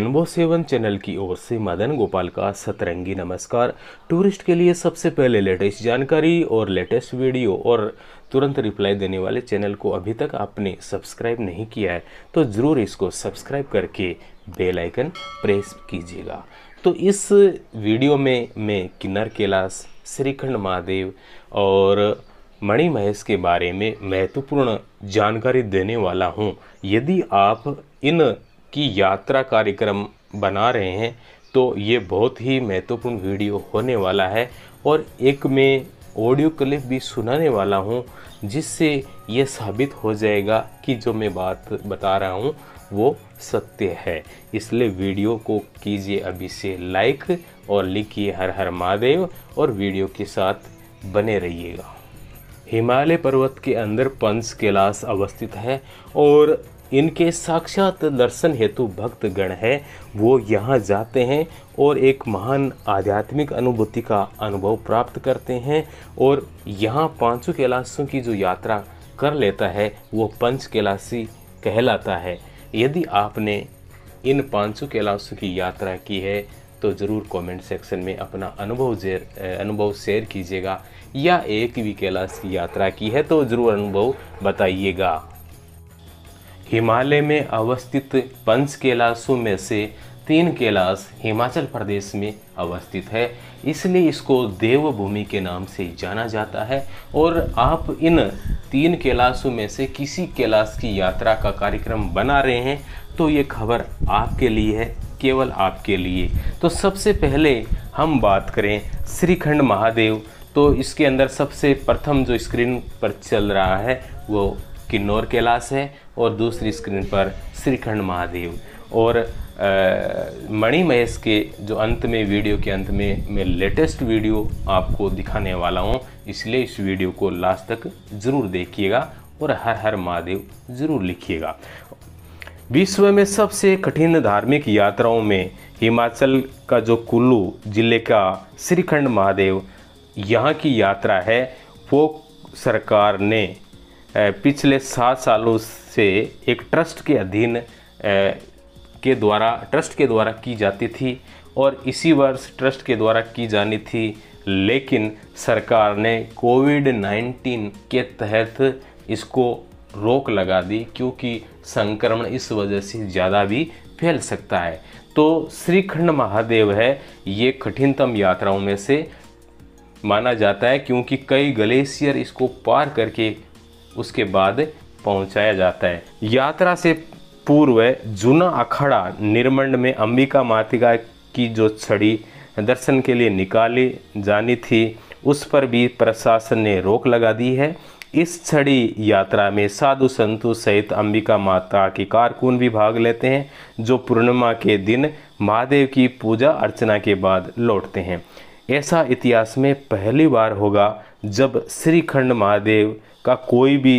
Rainbow seven channel की ओर से मदन गोपाल का सतरंगी नमस्कार टूरिस्ट के लिए सबसे पहले लेटेस्ट जानकारी और लेटेस्ट वीडियो और तुरंत रिप्लाई देने वाले चैनल को अभी तक आपने सब्सक्राइब नहीं किया है तो ज़रूर इसको सब्सक्राइब करके बेल आइकन प्रेस कीजिएगा तो इस वीडियो में मैं किन्नर कैलाश श्रीखंड महादेव और मणि महेश के बारे में महत्वपूर्ण जानकारी देने वाला हूँ यदि आप इन की यात्रा कार्यक्रम बना रहे हैं तो ये बहुत ही महत्वपूर्ण वीडियो होने वाला है और एक मैं ऑडियो क्लिप भी सुनाने वाला हूँ जिससे ये साबित हो जाएगा कि जो मैं बात बता रहा हूँ वो सत्य है इसलिए वीडियो को कीजिए अभी से लाइक और लिखिए हर हर महादेव और वीडियो के साथ बने रहिएगा हिमालय पर्वत के अंदर पंच कैलाश अवस्थित है और इनके साक्षात दर्शन हेतु भक्तगण है वो यहाँ जाते हैं और एक महान आध्यात्मिक अनुभूति का अनुभव प्राप्त करते हैं और यहाँ पांचों कैलाशों की जो यात्रा कर लेता है वो पंच कैलाशी कहलाता है यदि आपने इन पांचों कैलाशों की यात्रा की है तो ज़रूर कमेंट सेक्शन में अपना अनुभव जेर अनुभव शेयर कीजिएगा या एक भी कैलाश की यात्रा की है तो ज़रूर अनुभव बताइएगा हिमालय में अवस्थित पंच कैलाशों में से तीन कैलाश हिमाचल प्रदेश में अवस्थित है इसलिए इसको देवभूमि के नाम से जाना जाता है और आप इन तीन कैलाशों में से किसी कैलाश की यात्रा का कार्यक्रम बना रहे हैं तो ये खबर आपके लिए है केवल आपके लिए तो सबसे पहले हम बात करें श्रीखंड महादेव तो इसके अंदर सबसे प्रथम जो स्क्रीन पर चल रहा है वो किन्नौर कैलाश है और दूसरी स्क्रीन पर श्रीखंड महादेव और मणि महेश के जो अंत में वीडियो के अंत में मैं लेटेस्ट वीडियो आपको दिखाने वाला हूँ इसलिए इस वीडियो को लास्ट तक ज़रूर देखिएगा और हर हर महादेव ज़रूर लिखिएगा विश्व में सबसे कठिन धार्मिक यात्राओं में हिमाचल का जो कुल्लू जिले का श्रीखंड महादेव यहाँ की यात्रा है वो सरकार ने पिछले सात सालों से एक ट्रस्ट के अधीन के द्वारा ट्रस्ट के द्वारा की जाती थी और इसी वर्ष ट्रस्ट के द्वारा की जानी थी लेकिन सरकार ने कोविड 19 के तहत इसको रोक लगा दी क्योंकि संक्रमण इस वजह से ज़्यादा भी फैल सकता है तो श्रीखंड महादेव है ये कठिनतम यात्राओं में से माना जाता है क्योंकि कई ग्लेशियर इसको पार करके उसके बाद पहुंचाया जाता है यात्रा से पूर्व जूना अखाड़ा निर्मंड में अंबिका मातिका की जो छड़ी दर्शन के लिए निकाली जानी थी उस पर भी प्रशासन ने रोक लगा दी है इस छड़ी यात्रा में साधु संतु सहित अंबिका माता के कारकुन भी भाग लेते हैं जो पूर्णिमा के दिन महादेव की पूजा अर्चना के बाद लौटते हैं ऐसा इतिहास में पहली बार होगा जब श्रीखंड महादेव का कोई भी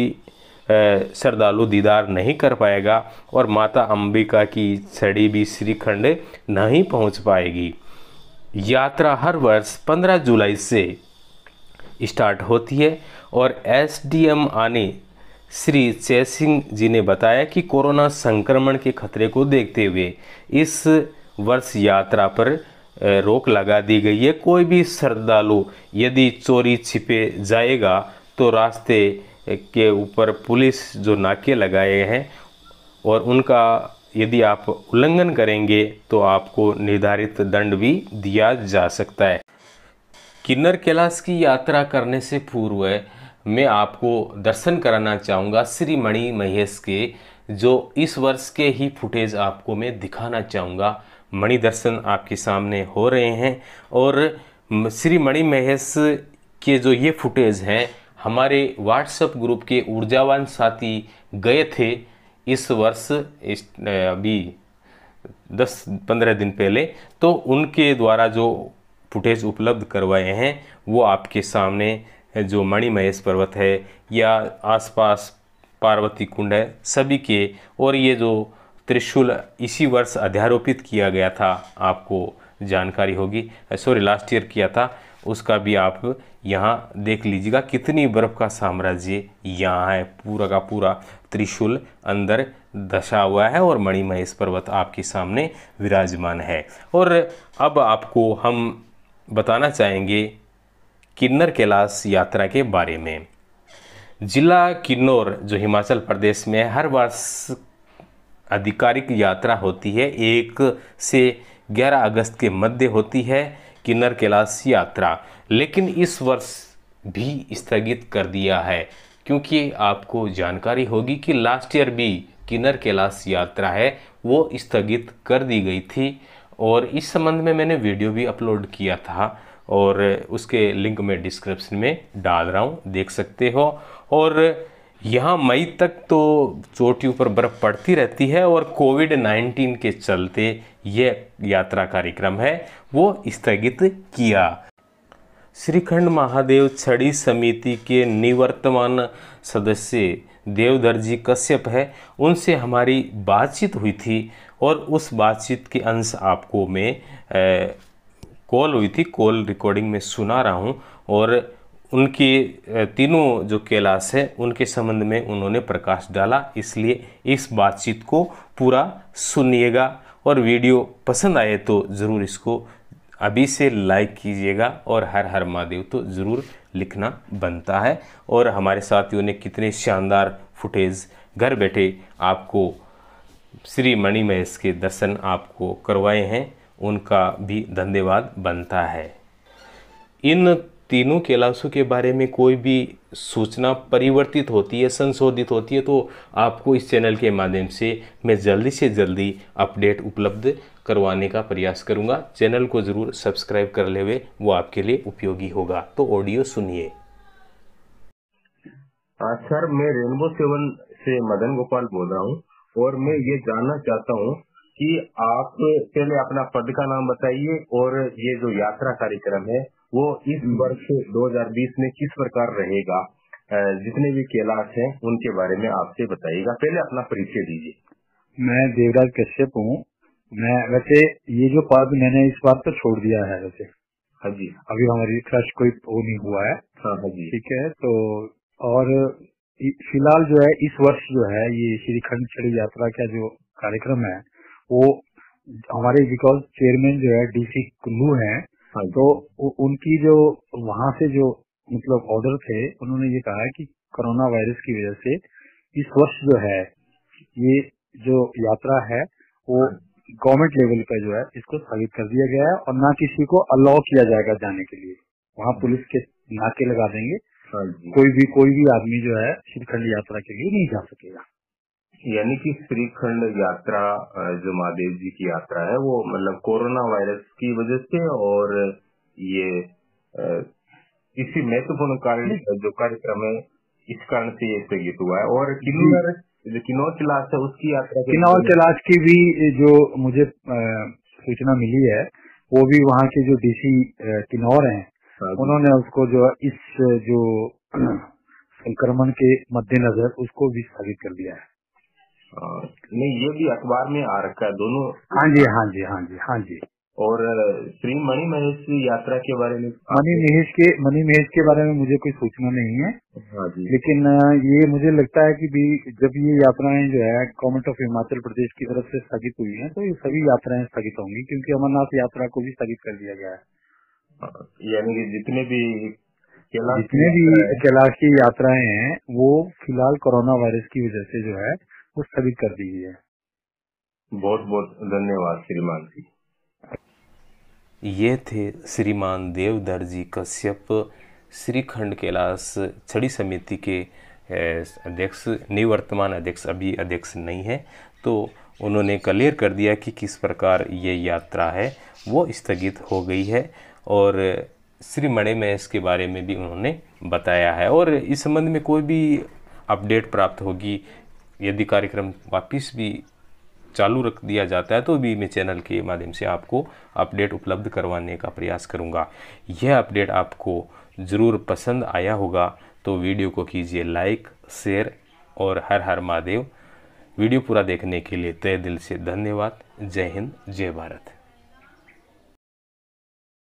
श्रद्धालु दीदार नहीं कर पाएगा और माता अंबिका की छड़ी भी श्रीखंड नहीं पहुंच पाएगी यात्रा हर वर्ष 15 जुलाई से स्टार्ट होती है और एसडीएम आने श्री जय सिंह जी ने बताया कि कोरोना संक्रमण के खतरे को देखते हुए इस वर्ष यात्रा पर रोक लगा दी गई है कोई भी श्रद्धालु यदि चोरी छिपे जाएगा तो रास्ते के ऊपर पुलिस जो नाके लगाए हैं और उनका यदि आप उल्लंघन करेंगे तो आपको निर्धारित दंड भी दिया जा सकता है किन्नर कैलाश की यात्रा करने से पूर्व मैं आपको दर्शन कराना चाहूँगा श्री मणि महेश के जो इस वर्ष के ही फुटेज आपको मैं दिखाना चाहूँगा मणि दर्शन आपके सामने हो रहे हैं और श्री मणि महेश के जो ये फुटेज हैं हमारे व्हाट्सएप ग्रुप के ऊर्जावान साथी गए थे इस वर्ष इस अभी दस पंद्रह दिन पहले तो उनके द्वारा जो फुटेज उपलब्ध करवाए हैं वो आपके सामने जो मणि महेश पर्वत है या आसपास पार्वती कुंड है सभी के और ये जो त्रिशूल इसी वर्ष अध्यारोपित किया गया था आपको जानकारी होगी सॉरी लास्ट ईयर किया था उसका भी आप यहाँ देख लीजिएगा कितनी बर्फ़ का साम्राज्य यहाँ है पूरा का पूरा त्रिशूल अंदर दशा हुआ है और मणि महेश पर्वत आपके सामने विराजमान है और अब आपको हम बताना चाहेंगे किन्नर कैलाश यात्रा के बारे में जिला किन्नौर जो हिमाचल प्रदेश में हर वर्ष आधिकारिक यात्रा होती है एक से 11 अगस्त के मध्य होती है किन्नर कैलाश यात्रा लेकिन इस वर्ष भी स्थगित कर दिया है क्योंकि आपको जानकारी होगी कि लास्ट ईयर भी किन्नर कैलाश यात्रा है वो स्थगित कर दी गई थी और इस संबंध में मैंने वीडियो भी अपलोड किया था और उसके लिंक मैं डिस्क्रिप्शन में डाल रहा हूँ देख सकते हो और यहाँ मई तक तो चोटियों पर बर्फ़ पड़ती रहती है और कोविड 19 के चलते यह यात्रा कार्यक्रम है वो स्थगित किया श्रीखंड महादेव छड़ी समिति के निवर्तमान सदस्य देवधर जी कश्यप है उनसे हमारी बातचीत हुई थी और उस बातचीत के अंश आपको मैं कॉल हुई थी कॉल रिकॉर्डिंग में सुना रहा हूँ और उनकी तीनों जो कैलाश है उनके संबंध में उन्होंने प्रकाश डाला इसलिए इस बातचीत को पूरा सुनिएगा और वीडियो पसंद आए तो ज़रूर इसको अभी से लाइक कीजिएगा और हर हर महादेव तो ज़रूर लिखना बनता है और हमारे साथियों ने कितने शानदार फुटेज घर बैठे आपको श्री मणि महेश के दर्शन आपको करवाए हैं उनका भी धन्यवाद बनता है इन तीनों कैलाशों के बारे में कोई भी सूचना परिवर्तित होती है संशोधित होती है तो आपको इस चैनल के माध्यम से मैं जल्दी से जल्दी अपडेट उपलब्ध करवाने का प्रयास करूंगा चैनल को ज़रूर सब्सक्राइब कर ले हुए वो आपके लिए उपयोगी होगा तो ऑडियो सुनिए हाँ सर मैं रेनबो सेवन से मदन गोपाल बोल रहा हूँ और मैं ये जानना चाहता हूँ कि आप पहले अपना पद का नाम बताइए और ये जो यात्रा कार्यक्रम है वो इस वर्ष 2020 में किस प्रकार रहेगा जितने भी कैलाश हैं उनके बारे में आपसे बताइएगा पहले अपना परिचय दीजिए मैं देवराज कश्यप हूँ मैं वैसे ये जो पद मैंने इस बार तो छोड़ दिया है वैसे हाँ जी अभी हमारी ट्रस्ट कोई वो नहीं हुआ है हाँ, हाँ जी ठीक है तो और फिलहाल जो है इस वर्ष जो है ये श्रीखंड खंड छड़ी यात्रा का जो कार्यक्रम है वो हमारे बिकॉज चेयरमैन जो है डीसी कुल्लू हैं हाँ तो उनकी जो वहाँ से जो मतलब ऑर्डर थे उन्होंने ये कहा कि कोरोना वायरस की वजह से इस वर्ष जो है ये जो यात्रा है वो गवर्नमेंट लेवल पर जो है इसको स्थगित कर दिया गया है और ना किसी को अलाउ किया जाएगा जाने के लिए वहाँ पुलिस के नाके लगा देंगे हाँ कोई भी कोई भी आदमी जो है शिवखंड यात्रा के लिए नहीं जा सकेगा यानी कि श्रीखंड यात्रा जो महादेव जी की यात्रा है वो मतलब कोरोना वायरस की वजह से और ये इसी महत्वपूर्ण कारण जो कार्यक्रम है इस कारण से ये स्थगित हुआ है और किन्नौर जो किन्नौर कैलाश है उसकी यात्रा किन्नौर कैलाश की भी जो मुझे सूचना मिली है वो भी वहाँ के जो डीसी किन्नौर हैं हाँ उन्होंने उसको जो इस जो संक्रमण के मद्देनजर उसको भी स्थगित कर दिया है नहीं ये भी अखबार में आ रखा है दोनों हाँ जी हाँ जी हाँ जी हाँ जी और श्री मणि महेश की यात्रा के बारे में मणि महेश के मणि महेश के बारे में मुझे कोई सूचना नहीं है हाँ जी। लेकिन ये मुझे लगता है कि भी जब ये यात्राएं जो है गवर्नमेंट ऑफ हिमाचल प्रदेश की तरफ से स्थगित हुई है तो ये सभी यात्राएं स्थगित होंगी क्योंकि अमरनाथ यात्रा को भी स्थगित कर दिया गया है यानी कि जितने भी जितने भी कैलाश की यात्राएं हैं वो फिलहाल कोरोना वायरस की वजह से जो है वो स्थगित कर दीजिए बहुत बहुत धन्यवाद श्रीमान जी ये थे श्रीमान देवधर जी कश्यप श्रीखंड कैलाश छड़ी समिति के अध्यक्ष निवर्तमान अध्यक्ष अभी अध्यक्ष नहीं है तो उन्होंने क्लियर कर दिया कि किस प्रकार ये यात्रा है वो स्थगित हो गई है और श्री मणे में इसके बारे में भी उन्होंने बताया है और इस संबंध में कोई भी अपडेट प्राप्त होगी यदि कार्यक्रम वापस भी चालू रख दिया जाता है तो भी मैं चैनल के माध्यम से आपको अपडेट उपलब्ध करवाने का प्रयास करूँगा यह अपडेट आपको ज़रूर पसंद आया होगा तो वीडियो को कीजिए लाइक शेयर और हर हर महादेव वीडियो पूरा देखने के लिए तय दिल से धन्यवाद जय हिंद जय भारत